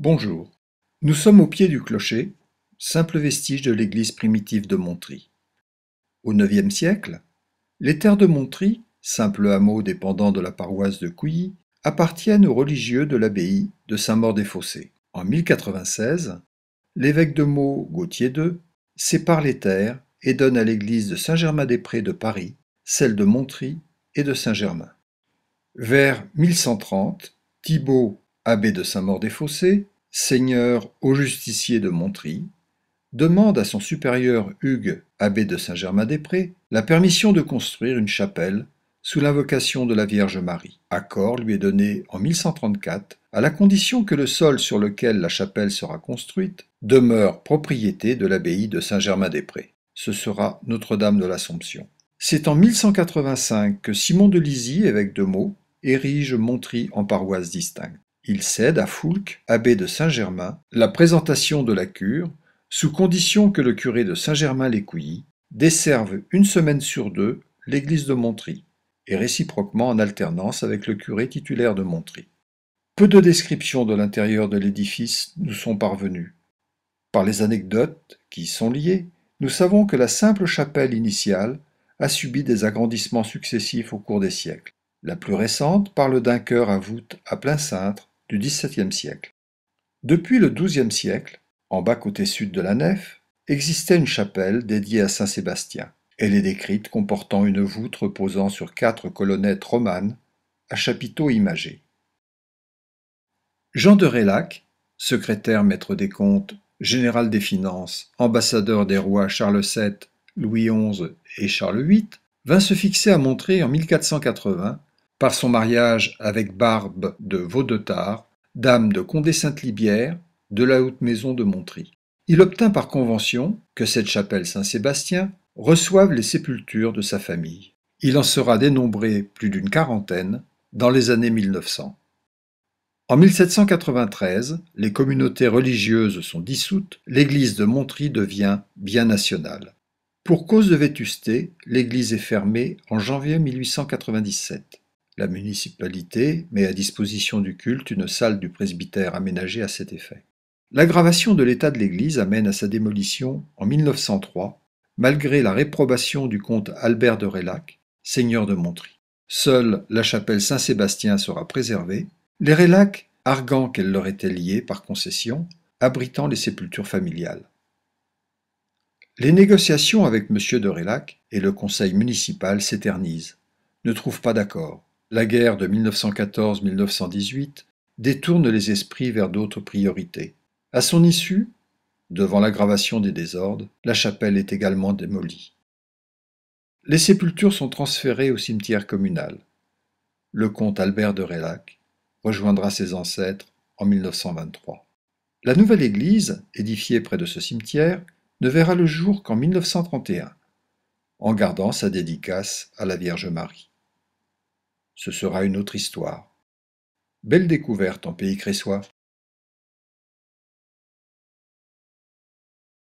Bonjour, nous sommes au pied du clocher, simple vestige de l'église primitive de Montry. Au IXe siècle, les terres de Montry, simple hameau dépendant de la paroisse de Couilly, appartiennent aux religieux de l'abbaye de Saint-Maur-des-Fossés. En 1096, l'évêque de Meaux, Gauthier II, sépare les terres et donne à l'église de Saint-Germain-des-Prés de Paris celle de Montry et de Saint-Germain. Vers 1130, Thibaut abbé de Saint-Maur-des-Fossés, seigneur au justicier de Montry, demande à son supérieur Hugues, abbé de Saint-Germain-des-Prés, la permission de construire une chapelle sous l'invocation de la Vierge Marie. Accord lui est donné en 1134 à la condition que le sol sur lequel la chapelle sera construite demeure propriété de l'abbaye de Saint-Germain-des-Prés. Ce sera Notre-Dame de l'Assomption. C'est en 1185 que Simon de Lizy, évêque de Meaux, érige Montry en paroisse distincte. Il cède à Foulques, abbé de Saint-Germain, la présentation de la cure, sous condition que le curé de Saint-Germain-l'Écouilly desserve une semaine sur deux l'église de Montry, et réciproquement en alternance avec le curé titulaire de Montry. Peu de descriptions de l'intérieur de l'édifice nous sont parvenues. Par les anecdotes qui y sont liées, nous savons que la simple chapelle initiale a subi des agrandissements successifs au cours des siècles. La plus récente parle d'un chœur à voûte à plein cintre du XVIIe siècle. Depuis le XIIe siècle, en bas côté sud de la nef, existait une chapelle dédiée à Saint Sébastien. Elle est décrite comportant une voûte reposant sur quatre colonnettes romanes à chapiteaux imagés. Jean de Rélac, secrétaire maître des comptes, général des finances, ambassadeur des rois Charles VII, Louis XI et Charles VIII, vint se fixer à montrer en 1480 par son mariage avec Barbe de Vaudetard, dame de Condé-Sainte-Libière, de la haute maison de Montry. Il obtint par convention que cette chapelle Saint-Sébastien reçoive les sépultures de sa famille. Il en sera dénombré plus d'une quarantaine dans les années 1900. En 1793, les communautés religieuses sont dissoutes, l'église de Montry devient bien nationale. Pour cause de vétusté, l'église est fermée en janvier 1897 la municipalité met à disposition du culte une salle du presbytère aménagée à cet effet. L'aggravation de l'état de l'église amène à sa démolition en 1903, malgré la réprobation du comte Albert de Rélac, seigneur de Montry. Seule la chapelle Saint-Sébastien sera préservée, les Rélac, arguant qu'elle leur était liée par concession, abritant les sépultures familiales. Les négociations avec M. de Rélac et le conseil municipal s'éternisent, ne trouvent pas d'accord. La guerre de 1914-1918 détourne les esprits vers d'autres priorités. À son issue, devant l'aggravation des désordres, la chapelle est également démolie. Les sépultures sont transférées au cimetière communal. Le comte Albert de Rélac rejoindra ses ancêtres en 1923. La nouvelle église, édifiée près de ce cimetière, ne verra le jour qu'en 1931, en gardant sa dédicace à la Vierge Marie ce sera une autre histoire. Belle découverte en pays crésois.